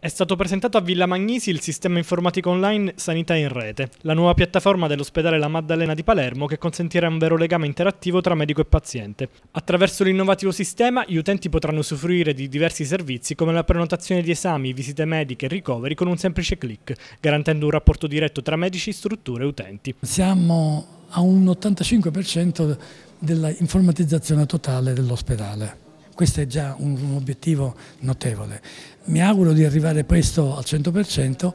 È stato presentato a Villa Magnisi il sistema informatico online Sanità in Rete, la nuova piattaforma dell'ospedale La Maddalena di Palermo che consentirà un vero legame interattivo tra medico e paziente. Attraverso l'innovativo sistema gli utenti potranno usufruire di diversi servizi come la prenotazione di esami, visite mediche e ricoveri con un semplice clic, garantendo un rapporto diretto tra medici, strutture e utenti. Siamo a un 85% della informatizzazione totale dell'ospedale questo è già un, un obiettivo notevole. Mi auguro di arrivare presto al 100%,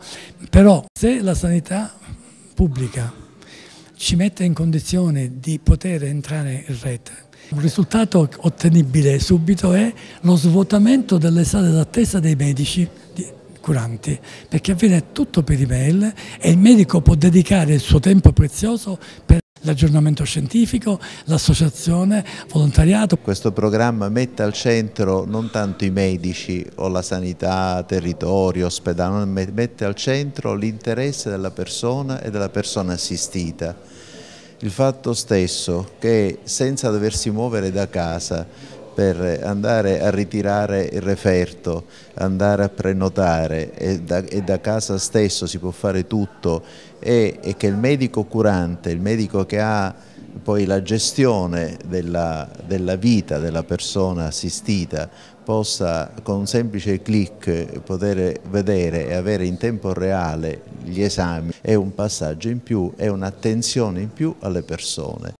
però se la sanità pubblica ci mette in condizione di poter entrare in rete, un risultato ottenibile subito è lo svuotamento delle sale d'attesa dei medici curanti, perché avviene tutto per email e il medico può dedicare il suo tempo prezioso per l'aggiornamento scientifico, l'associazione, volontariato. Questo programma mette al centro non tanto i medici o la sanità, territorio, ospedale, ma mette al centro l'interesse della persona e della persona assistita. Il fatto stesso che senza doversi muovere da casa per andare a ritirare il referto, andare a prenotare e da, e da casa stesso si può fare tutto e, e, che il medico curante, il medico che ha poi la gestione della, della vita della persona assistita possa con un semplice clic poter vedere e avere in tempo reale gli esami è un passaggio in più, è un'attenzione in più alle persone.